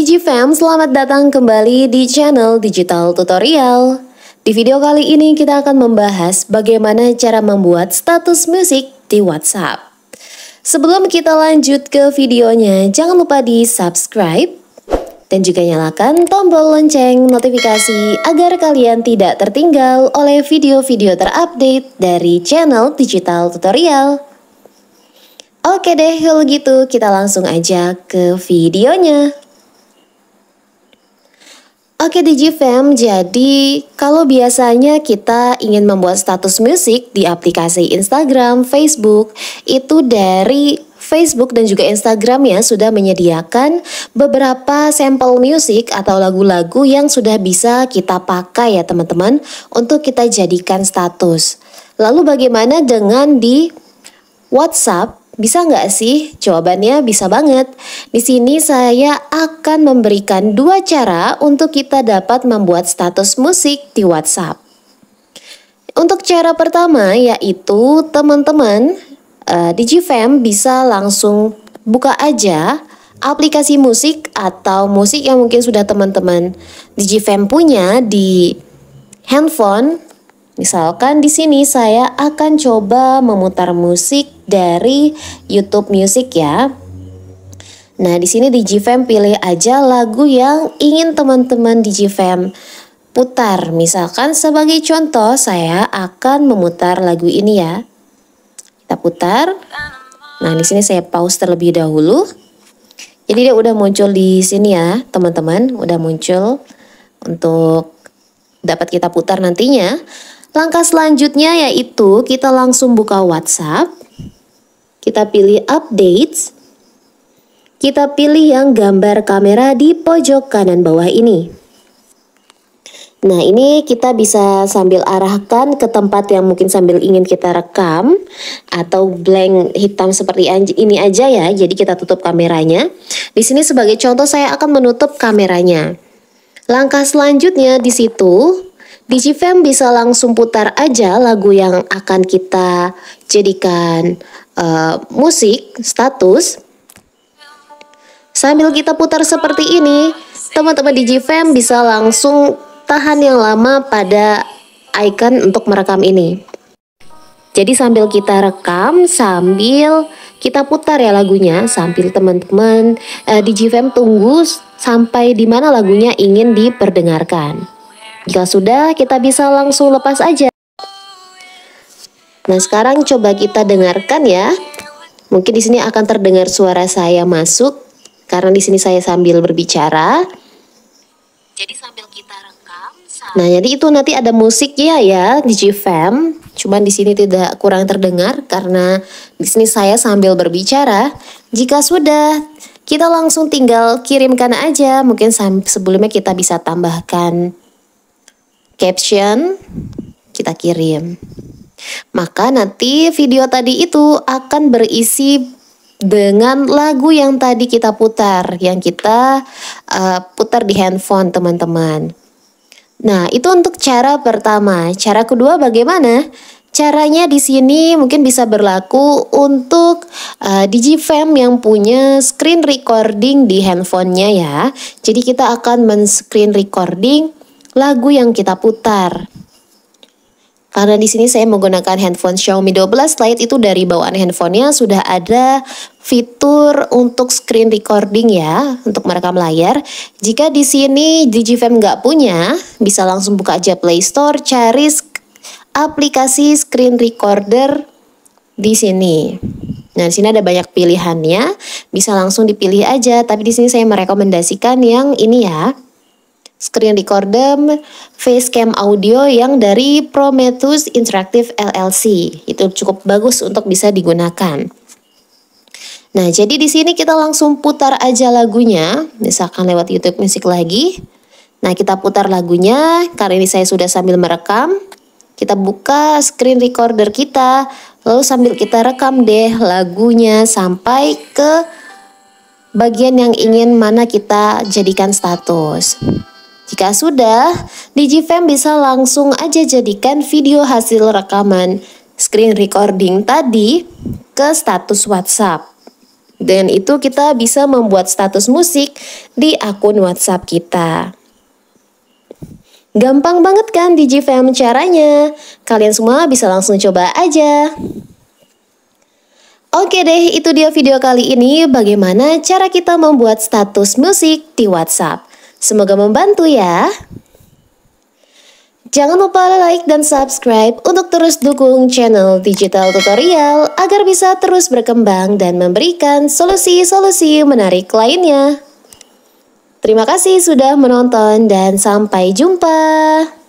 DigiFam, selamat datang kembali di channel Digital Tutorial. Di video kali ini kita akan membahas bagaimana cara membuat status musik di WhatsApp. Sebelum kita lanjut ke videonya, jangan lupa di subscribe dan juga nyalakan tombol lonceng notifikasi agar kalian tidak tertinggal oleh video-video terupdate dari channel Digital Tutorial. Oke deh, kalau gitu kita langsung aja ke videonya. Oke DigiFam, jadi kalau biasanya kita ingin membuat status musik di aplikasi Instagram, Facebook, itu dari Facebook dan juga Instagram ya sudah menyediakan beberapa sampel musik atau lagu-lagu yang sudah bisa kita pakai ya teman-teman untuk kita jadikan status. Lalu bagaimana dengan di WhatsApp bisa nggak sih? Jawabannya bisa banget. Di sini saya akan memberikan dua cara untuk kita dapat membuat status musik di WhatsApp. Untuk cara pertama yaitu teman-teman uh, eh, di Gfam bisa langsung buka aja aplikasi musik atau musik yang mungkin sudah teman-teman di Gfam punya di handphone Misalkan di sini saya akan coba memutar musik dari YouTube Music ya. Nah, di sini di GFM pilih aja lagu yang ingin teman-teman di GFM putar. Misalkan sebagai contoh saya akan memutar lagu ini ya. Kita putar. Nah, di sini saya pause terlebih dahulu. Jadi dia udah muncul di sini ya, teman-teman, udah muncul untuk dapat kita putar nantinya. Langkah selanjutnya yaitu kita langsung buka WhatsApp. Kita pilih updates. Kita pilih yang gambar kamera di pojok kanan bawah ini. Nah ini kita bisa sambil arahkan ke tempat yang mungkin sambil ingin kita rekam atau blank hitam seperti ini aja ya. Jadi kita tutup kameranya. Di sini sebagai contoh saya akan menutup kameranya. Langkah selanjutnya di situ DigiFam bisa langsung putar aja lagu yang akan kita jadikan uh, musik status. Sambil kita putar seperti ini, teman-teman DigiFam bisa langsung tahan yang lama pada icon untuk merekam ini. Jadi sambil kita rekam, sambil kita putar ya lagunya, sambil teman-teman uh, eh, DigiFam tunggu sampai di mana lagunya ingin diperdengarkan. Jika sudah, kita bisa langsung lepas aja. Nah, sekarang coba kita dengarkan ya. Mungkin di sini akan terdengar suara saya masuk karena di sini saya sambil berbicara. Jadi sambil kita rekam. Nah, jadi itu nanti ada musik ya ya di GFM. Cuman di sini tidak kurang terdengar karena di sini saya sambil berbicara. Jika sudah, kita langsung tinggal kirimkan aja. Mungkin sebelumnya kita bisa tambahkan caption, kita kirim. Maka nanti video tadi itu akan berisi dengan lagu yang tadi kita putar, yang kita uh, putar di handphone teman-teman. Nah, itu untuk cara pertama. Cara kedua bagaimana? Caranya di sini mungkin bisa berlaku untuk uh, DigiFam yang punya screen recording di handphonenya ya. Jadi kita akan men-screen recording lagu yang kita putar. Karena di sini saya menggunakan handphone Xiaomi 12 Lite itu dari bawaan handphonenya sudah ada fitur untuk screen recording ya untuk merekam layar. Jika di sini DigiFam nggak punya, bisa langsung buka aja Play Store, cari aplikasi screen recorder di sini. Nah, di sini ada banyak pilihannya, bisa langsung dipilih aja, tapi di sini saya merekomendasikan yang ini ya screen recorder, facecam audio yang dari Prometheus Interactive LLC. Itu cukup bagus untuk bisa digunakan. Nah, jadi di sini kita langsung putar aja lagunya, misalkan lewat YouTube Music lagi. Nah, kita putar lagunya, karena ini saya sudah sambil merekam. Kita buka screen recorder kita, lalu sambil kita rekam deh lagunya sampai ke bagian yang ingin mana kita jadikan status. Jika sudah, DigiFam bisa langsung aja jadikan video hasil rekaman screen recording tadi ke status WhatsApp. Dan itu kita bisa membuat status musik di akun WhatsApp kita. Gampang banget kan DigiFam caranya? Kalian semua bisa langsung coba aja. Oke deh, itu dia video kali ini bagaimana cara kita membuat status musik di WhatsApp. Semoga membantu ya. Jangan lupa like dan subscribe untuk terus dukung channel Digital Tutorial agar bisa terus berkembang dan memberikan solusi-solusi menarik lainnya. Terima kasih sudah menonton dan sampai jumpa.